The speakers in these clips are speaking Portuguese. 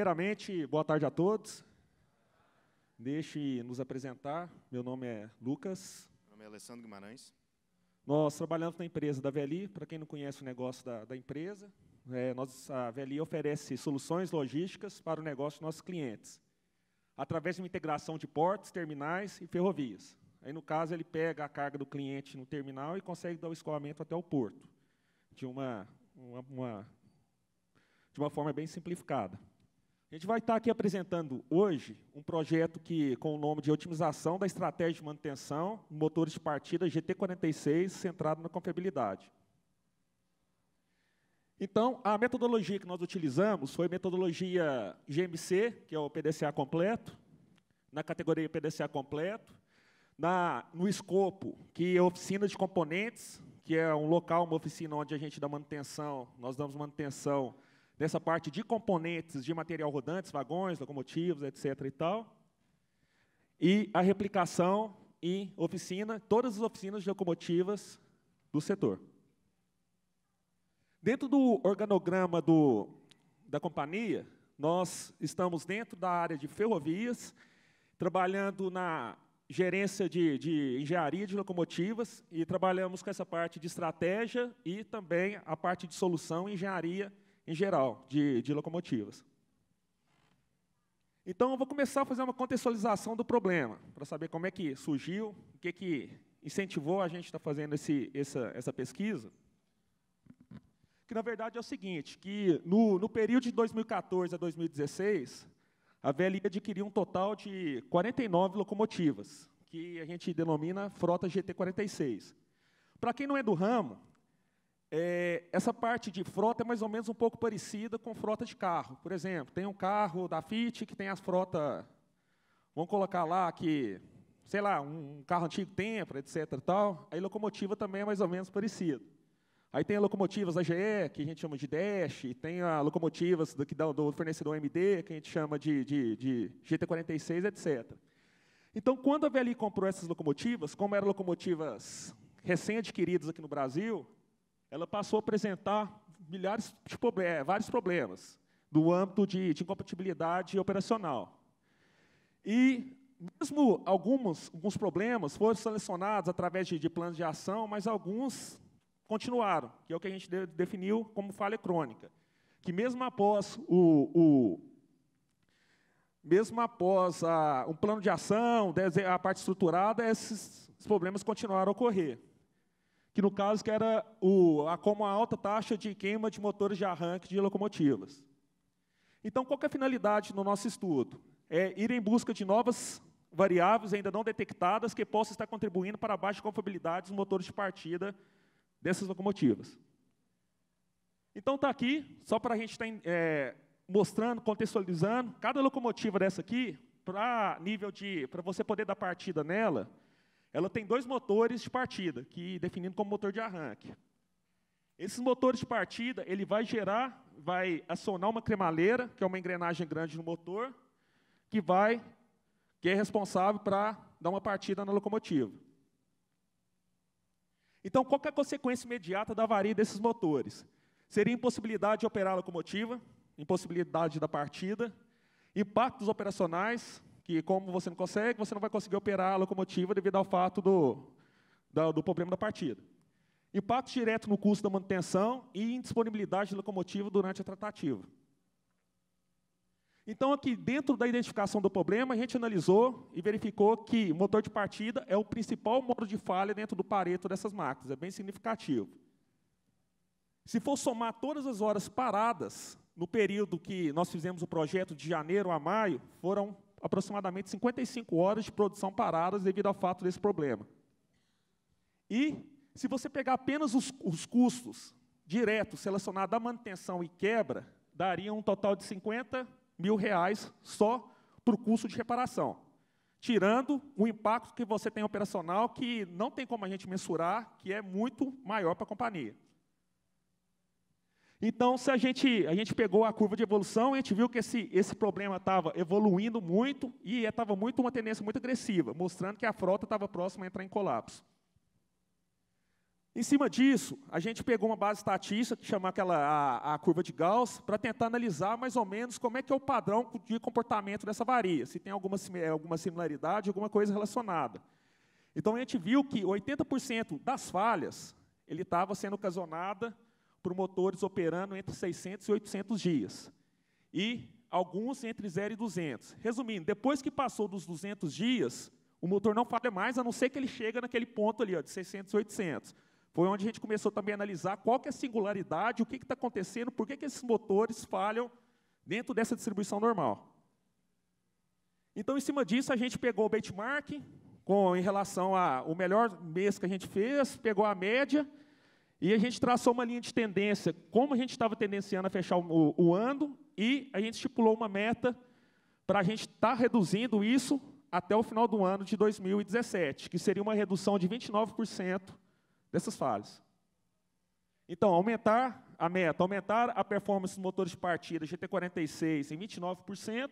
Primeiramente, boa tarde a todos. Deixe nos apresentar. Meu nome é Lucas. Meu nome é Alessandro Guimarães. Nós trabalhamos na empresa da VLI. Para quem não conhece o negócio da, da empresa, é, nós, a VLI oferece soluções logísticas para o negócio dos nossos clientes, através de uma integração de portos, terminais e ferrovias. Aí, no caso, ele pega a carga do cliente no terminal e consegue dar o escoamento até o porto, de uma, uma, uma de uma forma bem simplificada. A gente vai estar aqui apresentando hoje um projeto que, com o nome de Otimização da Estratégia de Manutenção Motores de Partida GT46, centrado na confiabilidade. Então, a metodologia que nós utilizamos foi metodologia GMC, que é o PDCA completo, na categoria PDCA completo, na, no escopo, que é oficina de componentes, que é um local, uma oficina onde a gente dá manutenção, nós damos manutenção dessa parte de componentes de material rodantes, vagões, locomotivas, etc. e tal. E a replicação e oficina, todas as oficinas de locomotivas do setor. Dentro do organograma do, da companhia, nós estamos dentro da área de ferrovias, trabalhando na gerência de, de, engenharia de locomotivas e trabalhamos com essa parte de estratégia e também a parte de solução e engenharia em geral, de, de locomotivas. Então, eu vou começar a fazer uma contextualização do problema, para saber como é que surgiu, o que, que incentivou a gente a estar tá fazendo esse, essa, essa pesquisa. Que, na verdade, é o seguinte, que no, no período de 2014 a 2016, a VLI adquiriu um total de 49 locomotivas, que a gente denomina frota GT46. Para quem não é do ramo, é, essa parte de frota é mais ou menos um pouco parecida com frota de carro. Por exemplo, tem um carro da FIT que tem as frota, vamos colocar lá que, sei lá, um carro antigo Tempra, etc. Tal. Aí locomotiva também é mais ou menos parecida. Aí tem locomotivas da GE, que a gente chama de Dash, tem a locomotivas do, do fornecedor MD, que a gente chama de, de, de GT46, etc. Então, quando a VLI comprou essas locomotivas, como eram locomotivas recém-adquiridas aqui no Brasil, ela passou a apresentar milhares de problemas, é, vários problemas no âmbito de, de incompatibilidade operacional. E mesmo alguns, alguns problemas foram selecionados através de, de planos de ação, mas alguns continuaram, que é o que a gente de, definiu como falha crônica. Que mesmo após o, o mesmo após a, um plano de ação, a parte estruturada, esses problemas continuaram a ocorrer que no caso que era o, a, como a alta taxa de queima de motores de arranque de locomotivas. Então, qual é a finalidade no nosso estudo? É ir em busca de novas variáveis ainda não detectadas que possam estar contribuindo para a baixa confiabilidade dos motores de partida dessas locomotivas. Então, está aqui, só para a gente tá estar é, mostrando, contextualizando, cada locomotiva dessa aqui, para nível de, para você poder dar partida nela, ela tem dois motores de partida, que definido como motor de arranque. Esses motores de partida, ele vai gerar, vai acionar uma cremaleira, que é uma engrenagem grande no motor, que vai, que é responsável para dar uma partida na locomotiva. Então, qual é a consequência imediata da avaria desses motores? Seria impossibilidade de operar a locomotiva, impossibilidade da partida, impactos operacionais, que como você não consegue, você não vai conseguir operar a locomotiva devido ao fato do, do, do problema da partida. Impacto direto no custo da manutenção e indisponibilidade de locomotiva durante a tratativa. Então, aqui dentro da identificação do problema, a gente analisou e verificou que motor de partida é o principal modo de falha dentro do pareto dessas máquinas, é bem significativo. Se for somar todas as horas paradas no período que nós fizemos o projeto de janeiro a maio, foram aproximadamente 55 horas de produção paradas devido ao fato desse problema. E, se você pegar apenas os, os custos diretos relacionados à manutenção e quebra, daria um total de 50 mil reais só para o custo de reparação tirando o impacto que você tem operacional, que não tem como a gente mensurar, que é muito maior para a companhia. Então, se a gente, a gente pegou a curva de evolução, a gente viu que esse, esse problema estava evoluindo muito e estava é, muito uma tendência muito agressiva, mostrando que a frota estava próxima a entrar em colapso. Em cima disso, a gente pegou uma base estatística, que chama aquela, a, a curva de Gauss, para tentar analisar mais ou menos como é que é o padrão de comportamento dessa varia, se tem alguma, alguma similaridade, alguma coisa relacionada. Então, a gente viu que 80% das falhas ele estava sendo ocasionada por motores operando entre 600 e 800 dias. E alguns entre 0 e 200. Resumindo, depois que passou dos 200 dias, o motor não falha mais, a não ser que ele chega naquele ponto ali, ó, de 600 e 800. Foi onde a gente começou também a analisar qual que é a singularidade, o que está acontecendo, por que, que esses motores falham dentro dessa distribuição normal. Então, em cima disso, a gente pegou o benchmark com, em relação ao melhor mês que a gente fez, pegou a média e a gente traçou uma linha de tendência, como a gente estava tendenciando a fechar o, o ano, e a gente estipulou uma meta para a gente estar tá reduzindo isso até o final do ano de 2017, que seria uma redução de 29% dessas falhas. Então, aumentar a meta, aumentar a performance dos motores de partida GT46 em 29%,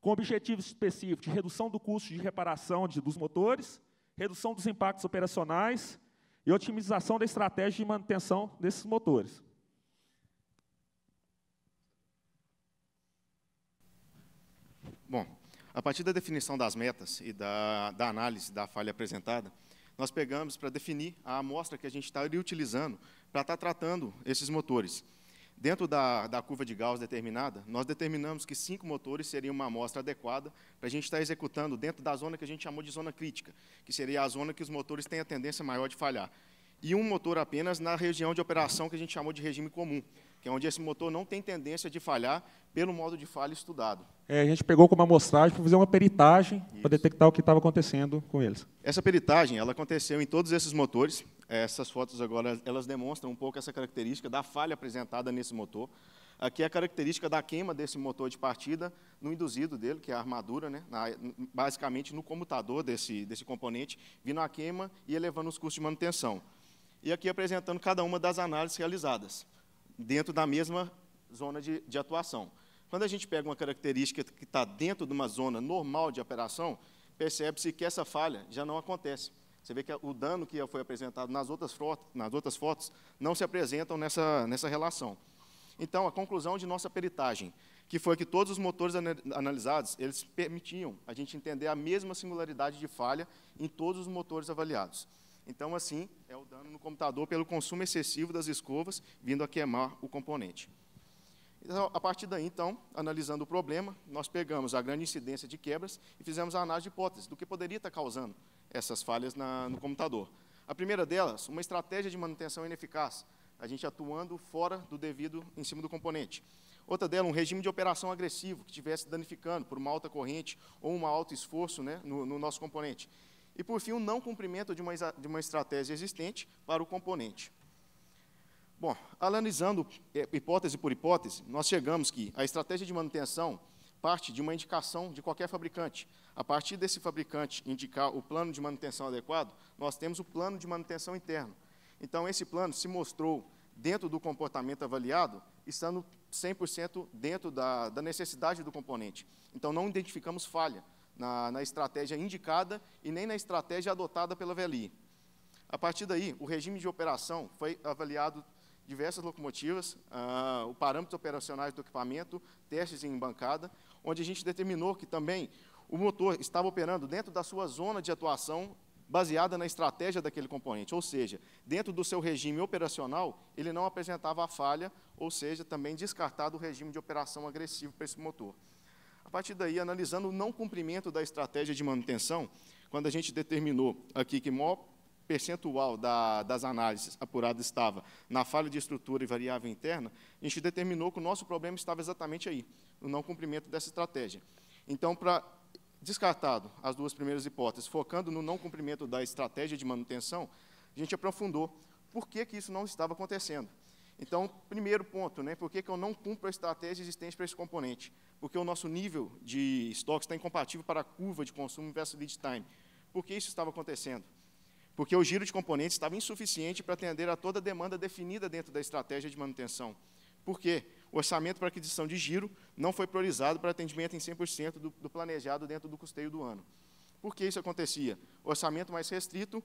com objetivo específico de redução do custo de reparação de, dos motores, redução dos impactos operacionais e otimização da estratégia de manutenção desses motores. Bom, a partir da definição das metas e da, da análise da falha apresentada, nós pegamos para definir a amostra que a gente está utilizando para estar tá tratando esses motores. Dentro da, da curva de Gauss determinada, nós determinamos que cinco motores seriam uma amostra adequada para a gente estar tá executando dentro da zona que a gente chamou de zona crítica, que seria a zona que os motores têm a tendência maior de falhar e um motor apenas na região de operação que a gente chamou de regime comum, que é onde esse motor não tem tendência de falhar pelo modo de falha estudado. É, a gente pegou como amostragem para fazer uma peritagem para detectar o que estava acontecendo com eles. Essa peritagem ela aconteceu em todos esses motores. É, essas fotos agora elas demonstram um pouco essa característica da falha apresentada nesse motor. Aqui é a característica da queima desse motor de partida no induzido dele, que é a armadura, né? Na, basicamente no comutador desse, desse componente, vindo a queima e elevando os custos de manutenção e aqui apresentando cada uma das análises realizadas, dentro da mesma zona de, de atuação. Quando a gente pega uma característica que está dentro de uma zona normal de operação, percebe-se que essa falha já não acontece. Você vê que o dano que foi apresentado nas outras, fotos, nas outras fotos não se apresentam nessa, nessa relação. Então, a conclusão de nossa peritagem, que foi que todos os motores analisados, eles permitiam a gente entender a mesma singularidade de falha em todos os motores avaliados. Então, assim, é o dano no computador pelo consumo excessivo das escovas, vindo a queimar o componente. Então, a partir daí, então, analisando o problema, nós pegamos a grande incidência de quebras e fizemos a análise de hipóteses do que poderia estar causando essas falhas na, no computador. A primeira delas, uma estratégia de manutenção ineficaz, a gente atuando fora do devido em cima do componente. Outra dela, um regime de operação agressivo que estivesse danificando por uma alta corrente ou um alto esforço né, no, no nosso componente. E, por fim, o não cumprimento de uma, de uma estratégia existente para o componente. Bom, analisando é, hipótese por hipótese, nós chegamos que a estratégia de manutenção parte de uma indicação de qualquer fabricante. A partir desse fabricante indicar o plano de manutenção adequado, nós temos o plano de manutenção interno. Então, esse plano se mostrou, dentro do comportamento avaliado, estando 100% dentro da, da necessidade do componente. Então, não identificamos falha, na, na estratégia indicada e nem na estratégia adotada pela VLI. A partir daí, o regime de operação foi avaliado diversas locomotivas, uh, ah, os parâmetros operacionais do equipamento, testes em bancada, onde a gente determinou que também o motor estava operando dentro da sua zona de atuação baseada na estratégia daquele componente, ou seja, dentro do seu regime operacional, ele não apresentava a falha, ou seja, também descartado o regime de operação agressivo para esse motor partir daí, analisando o não cumprimento da estratégia de manutenção, quando a gente determinou aqui que o maior percentual da, das análises apuradas estava na falha de estrutura e variável interna, a gente determinou que o nosso problema estava exatamente aí, no não cumprimento dessa estratégia. Então, para descartado as duas primeiras hipóteses, focando no não cumprimento da estratégia de manutenção, a gente aprofundou por que, que isso não estava acontecendo. Então, primeiro ponto, né, por que, que eu não cumpro a estratégia existente para esse componente? Porque o nosso nível de estoque está incompatível para a curva de consumo versus lead time. Por que isso estava acontecendo? Porque o giro de componentes estava insuficiente para atender a toda a demanda definida dentro da estratégia de manutenção. Por quê? O orçamento para aquisição de giro não foi priorizado para atendimento em 100% do, do planejado dentro do custeio do ano. Por que isso acontecia? Orçamento mais restrito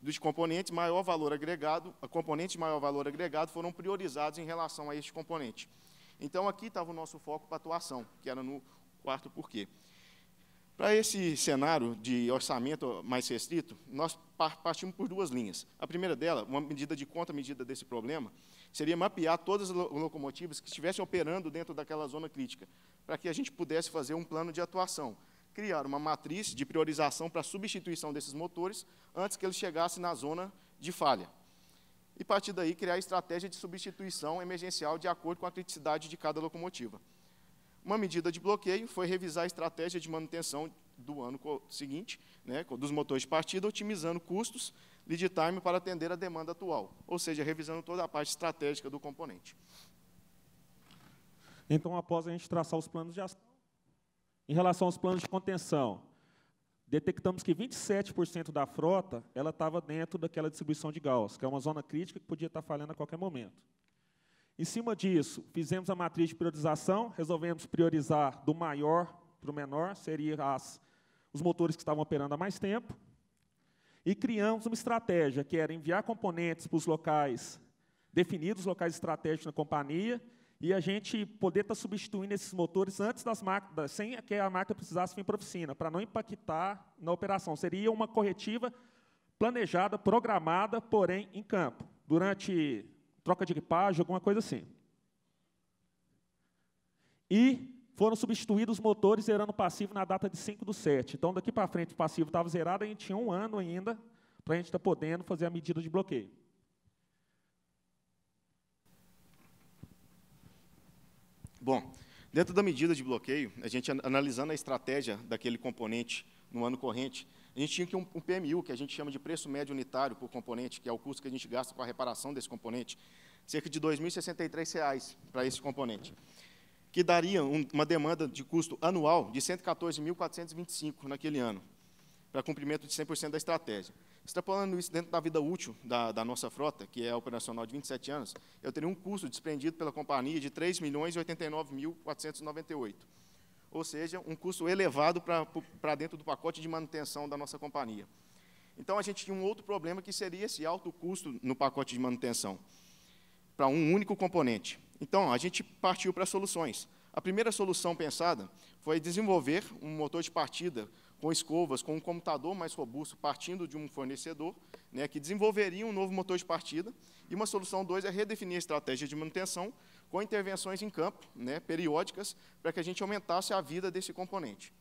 dos componentes maior valor agregado, componentes de maior valor agregado foram priorizados em relação a este componente. Então, aqui estava o nosso foco para atuação, que era no quarto porquê. Para esse cenário de orçamento mais restrito, nós partimos por duas linhas. A primeira dela, uma medida de conta medida desse problema, seria mapear todas as locomotivas que estivessem operando dentro daquela zona crítica, para que a gente pudesse fazer um plano de atuação, criar uma matriz de priorização para substituição desses motores antes que eles chegassem na zona de falha. E, a partir daí, criar a estratégia de substituição emergencial de acordo com a criticidade de cada locomotiva. Uma medida de bloqueio foi revisar a estratégia de manutenção do ano seguinte, né, dos motores de partida, otimizando custos, lead time, para atender a demanda atual, ou seja, revisando toda a parte estratégica do componente. Então, após a gente traçar os planos de ação, em relação aos planos de contenção, detectamos que 27% da frota ela estava dentro daquela distribuição de Gauss, que é uma zona crítica que podia estar falhando a qualquer momento. Em cima disso, fizemos a matriz de priorização, resolvemos priorizar do maior para o menor, seria as, os motores que estavam operando há mais tempo, e criamos uma estratégia que era enviar componentes para os locais definidos, locais estratégicos na companhia, e a gente poder estar tá substituindo esses motores antes das máquinas, sem que a máquina precisasse vir para a oficina, para não impactar na operação. Seria uma corretiva planejada, programada, porém em campo, durante troca de equipagem, alguma coisa assim. E foram substituídos os motores zerando passivo na data de 5 do 7. Então, daqui para frente, o passivo estava zerado, a gente tinha um ano ainda para a gente estar tá podendo fazer a medida de bloqueio. Bom, dentro da medida de bloqueio, a gente analisando a estratégia daquele componente no ano corrente, a gente tinha que um, um PMU, que a gente chama de preço médio unitário por componente, que é o custo que a gente gasta com a reparação desse componente, cerca de R$ 2.063 para esse componente, que daria um, uma demanda de custo anual de 114.425 naquele ano, para cumprimento de 100% da estratégia. Extrapolando tá isso dentro da vida útil da, da, nossa frota, que é operacional de 27 anos, eu teria um custo desprendido pela companhia de 3 milhões e Ou seja, um custo elevado para dentro do pacote de manutenção da nossa companhia. Então, a gente tinha um outro problema que seria esse alto custo no pacote de manutenção, para um único componente. Então, a gente partiu para soluções. A primeira solução pensada foi desenvolver um motor de partida com escovas, com um computador mais robusto, partindo de um fornecedor, né, que desenvolveria um novo motor de partida. E uma solução 2 é redefinir a estratégia de manutenção com intervenções em campo, né, periódicas, para que a gente aumentasse a vida desse componente.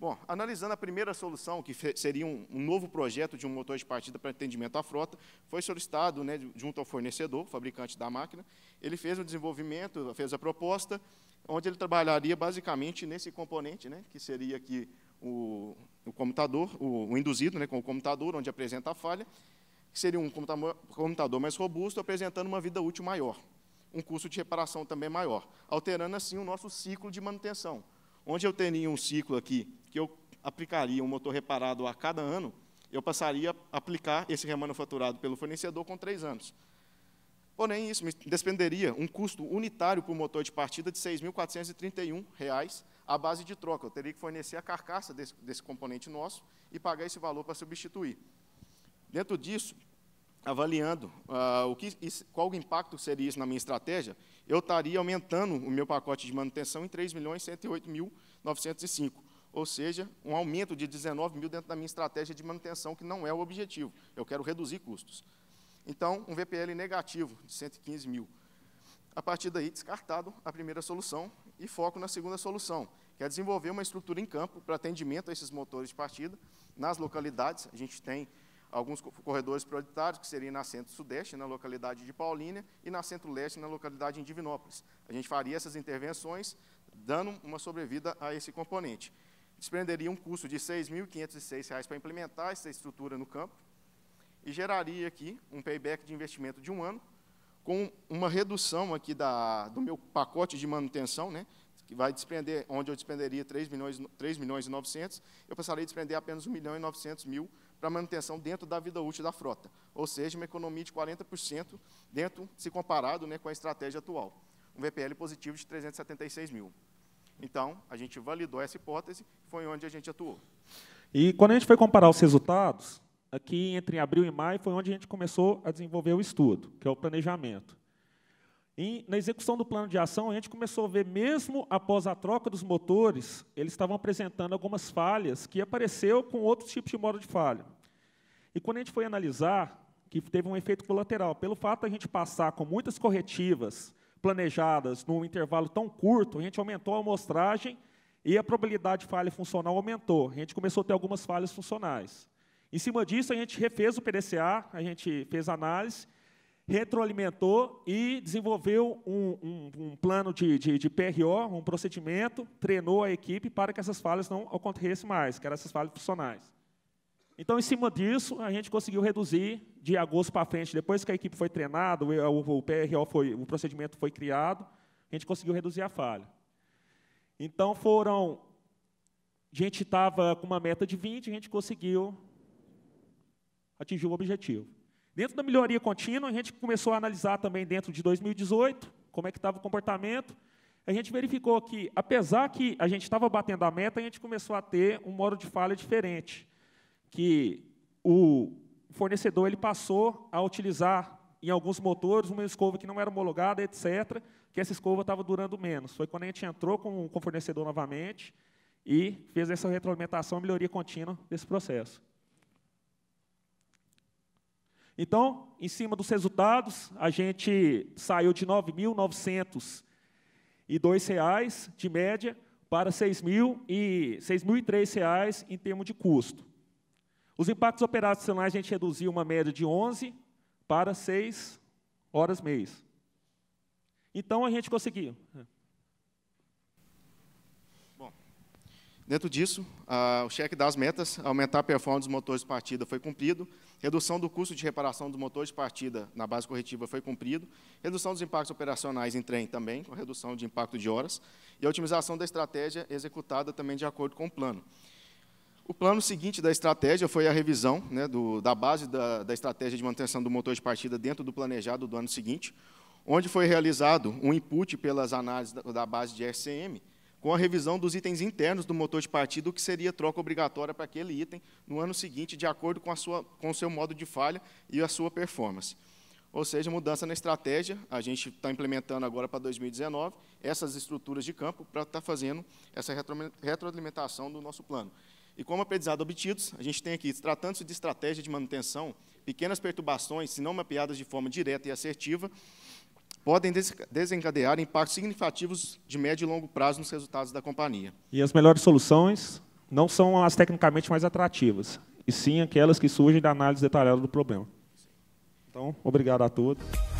Bom, analisando a primeira solução, que seria um, um, novo projeto de um motor de partida para atendimento à frota, foi solicitado né, junto ao fornecedor, fabricante da máquina. Ele fez o desenvolvimento, fez a proposta, onde ele trabalharia basicamente nesse componente, né, que seria aqui o, o computador, o, o, induzido né, com o computador, onde apresenta a falha, que seria um computador mais robusto, apresentando uma vida útil maior, um custo de reparação também maior, alterando assim o nosso ciclo de manutenção, onde eu teria um ciclo aqui que eu aplicaria um motor reparado a cada ano, eu passaria a aplicar esse remanufaturado pelo fornecedor com três anos. Porém, isso me despenderia um custo unitário para o motor de partida de R$ 6.431, à base de troca. Eu teria que fornecer a carcaça desse, desse componente nosso e pagar esse valor para substituir. Dentro disso, avaliando uh, o que, qual o impacto seria isso na minha estratégia, eu estaria aumentando o meu pacote de manutenção em 3.108.905, ou seja, um aumento de 19 mil dentro da minha estratégia de manutenção, que não é o objetivo. Eu quero reduzir custos. Então, um VPL negativo de 115 mil. A partir daí, descartado a primeira solução, e foco na segunda solução, que é desenvolver uma estrutura em campo para atendimento a esses motores de partida nas localidades. A gente tem alguns corredores prioritários, que seriam na centro-sudeste, na localidade de Paulínia, e na centro-leste, na localidade de Divinópolis. A gente faria essas intervenções, dando uma sobrevida a esse componente. Desprenderia um custo de R$ 6.506 para implementar essa estrutura no campo, e geraria aqui um payback de investimento de um ano, com uma redução aqui da, do meu pacote de manutenção, né, que vai desprender, onde eu despenderia 3 milhões, 3 milhões e 900, eu passarei a despender apenas 1 milhão e 900 mil para manutenção dentro da vida útil da frota, ou seja, uma economia de 40% dentro, se comparado né, com a estratégia atual, um VPL positivo de 376 mil. Então, a gente validou essa hipótese, foi onde a gente atuou. E quando a gente foi comparar os resultados, aqui entre abril e maio, foi onde a gente começou a desenvolver o estudo, que é o planejamento. E na execução do plano de ação, a gente começou a ver, mesmo após a troca dos motores, eles estavam apresentando algumas falhas que apareceu com outros tipos de modo de falha. E quando a gente foi analisar, que teve um efeito colateral, pelo fato de a gente passar com muitas corretivas planejadas num intervalo tão curto, a gente aumentou a amostragem e a probabilidade de falha funcional aumentou. A gente começou a ter algumas falhas funcionais. Em cima disso, a gente refez o PDCA, a gente fez análise, retroalimentou e desenvolveu um, um, um plano de, de, de, PRO, um procedimento, treinou a equipe para que essas falhas não ocorressem mais, que eram essas falhas funcionais. Então, em cima disso, a gente conseguiu reduzir de agosto para frente, depois que a equipe foi treinada, o, o PRO foi, o procedimento foi criado, a gente conseguiu reduzir a falha. Então, foram... A gente estava com uma meta de 20, a gente conseguiu atingiu o objetivo. Dentro da melhoria contínua, a gente começou a analisar também dentro de 2018 como é que estava o comportamento. A gente verificou que, apesar que a gente estava batendo a meta, a gente começou a ter um modo de falha diferente, que o fornecedor ele passou a utilizar em alguns motores uma escova que não era homologada, etc., que essa escova estava durando menos. Foi quando a gente entrou com, com o fornecedor novamente e fez essa retroalimentação, melhoria contínua desse processo. Então, em cima dos resultados, a gente saiu de R$ 9.902 de média para R$ 6.003 em termos de custo. Os impactos operacionais a gente reduziu uma média de 11 para 6 horas mês. Então, a gente conseguiu. Dentro disso, o cheque das metas, aumentar a performance dos motores de partida foi cumprido, redução do custo de reparação dos motores de partida na base corretiva foi cumprido, redução dos impactos operacionais em trem também, com redução de impacto de horas, e a otimização da estratégia executada também de acordo com o plano. O plano seguinte da estratégia foi a revisão né, do, da base da, da estratégia de manutenção do motor de partida dentro do planejado do ano seguinte, onde foi realizado um input pelas análises da, da base de RCM, com a revisão dos itens internos do motor de partida, o que seria troca obrigatória para aquele item no ano seguinte, de acordo com, a sua, com o seu modo de falha e a sua performance. Ou seja, mudança na estratégia, a gente está implementando agora para 2019 essas estruturas de campo para estar tá fazendo essa retroalimentação do nosso plano. E como aprendizado obtidos, a gente tem aqui, tratando-se de estratégia de manutenção, pequenas perturbações, se não mapeadas de forma direta e assertiva, podem desencadear impactos significativos de médio e longo prazo nos resultados da companhia. E as melhores soluções não são as tecnicamente mais atrativas, e sim aquelas que surgem da análise detalhada do problema. Então, obrigado a todos.